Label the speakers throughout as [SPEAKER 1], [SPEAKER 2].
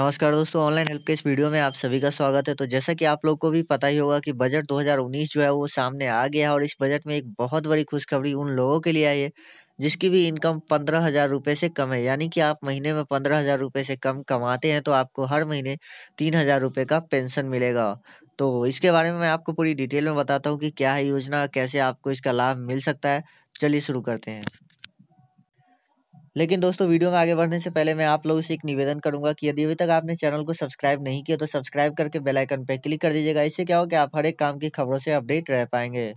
[SPEAKER 1] नमस्कार दोस्तों online help के इस वीडियो में आप सभी का स्वागत है तो जैसा कि आप लोग को भी पता ही होगा कि बजट 2019 जो है वो सामने आ गया है और इस बजट में एक बहुत बड़ी खुशखबरी उन लोगों के लिए आई है जिसकी भी इनकम पंद्रह हज़ार रुपये से कम है यानी कि आप महीने में पंद्रह हज़ार रुपये से कम कमाते हैं तो आपको हर महीने तीन हज़ार रुपये का पेंशन मिलेगा तो इसके बारे में मैं आपको पूरी डिटेल में बताता हूँ कि क्या है योजना कैसे आपको इसका लाभ मिल सकता है चलिए शुरू करते हैं लेकिन दोस्तों वीडियो में आगे बढ़ने से पहले मैं आप लोगों से एक निवेदन करूंगा कि यदि अभी तक आपने चैनल को सब्सक्राइब नहीं किया तो सब्सक्राइब करके बेल आइकन पर क्लिक कर दीजिएगा इससे क्या हो कि आप हर एक काम की खबरों से अपडेट रह पाएंगे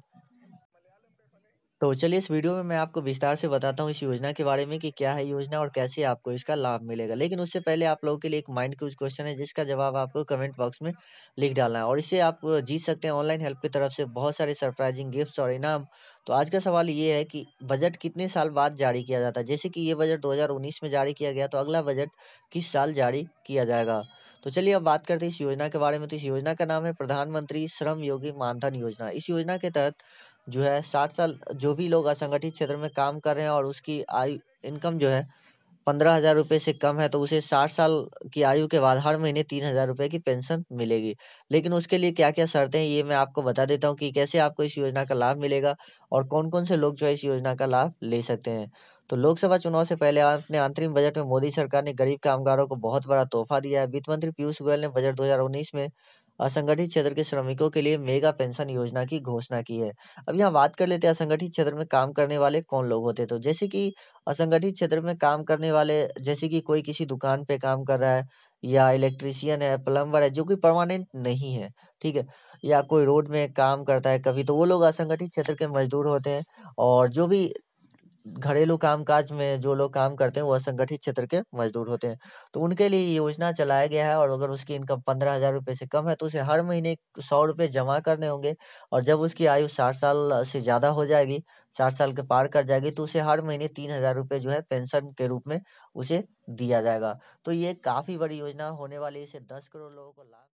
[SPEAKER 1] तो चलिए इस वीडियो में मैं आपको विस्तार से बताता हूँ इस योजना के बारे में कि क्या है योजना और कैसे आपको इसका लाभ मिलेगा लेकिन उससे पहले आप लोगों के लिए एक माइंड क्यूज क्वेश्चन है जिसका जवाब आपको कमेंट बॉक्स में लिख डालना है और इसे आप जीत सकते हैं ऑनलाइन हेल्प की तरफ से बहुत सारे सरप्राइजिंग गिफ्ट और इनाम तो आज का सवाल ये है कि बजट कितने साल बाद जारी किया जाता है जैसे कि ये बजट दो में जारी किया गया तो अगला बजट किस साल जारी किया जाएगा तो चलिए अब बात करते हैं इस योजना के बारे में तो इस योजना का नाम है प्रधानमंत्री श्रम योगी मानधन योजना इस योजना के तहत जो है साठ साल जो भी लोग असंगठित क्षेत्र में काम कर रहे हैं और उसकी आयु इनकम जो है पंद्रह हजार रुपये से कम है तो उसे साठ साल की आयु के बाद हर महीने तीन हजार रुपये की पेंशन मिलेगी लेकिन उसके लिए क्या क्या शर्तें हैं ये मैं आपको बता देता हूँ कि कैसे आपको इस योजना का लाभ मिलेगा और कौन कौन से लोग जो है इस योजना का लाभ ले सकते हैं तो लोकसभा चुनाव से पहले अपने अंतरिम बजट में मोदी सरकार ने गरीब कामगारों को बहुत बड़ा तोहफा दिया है वित्त मंत्री पीयूष गोयल ने बजट दो में असंगठित क्षेत्र के श्रमिकों के लिए मेगा पेंशन योजना की घोषणा की है अब यहाँ बात कर लेते हैं असंगठित क्षेत्र में काम करने वाले कौन लोग होते तो जैसे कि असंगठित क्षेत्र में काम करने वाले जैसे कि कोई किसी दुकान पे काम कर रहा है या इलेक्ट्रीशियन है प्लम्बर है जो कि परमानेंट नहीं है ठीक है या कोई रोड में काम करता है कभी तो वो लोग असंगठित क्षेत्र के मजदूर होते हैं और जो भी घरेलू कामकाज में जो लोग काम करते हैं वह असंगठित क्षेत्र के मजदूर होते हैं तो उनके लिए योजना चलाया गया है और अगर उसकी इनकम पंद्रह हजार रुपये से कम है तो उसे हर महीने सौ रुपये जमा करने होंगे और जब उसकी आयु साठ साल से ज़्यादा हो जाएगी साठ साल के पार कर जाएगी तो उसे हर महीने तीन हजार रुपये जो है पेंशन के रूप में उसे दिया जाएगा तो ये काफ़ी बड़ी योजना होने वाली है इसे दस करोड़ लोगों को लाभ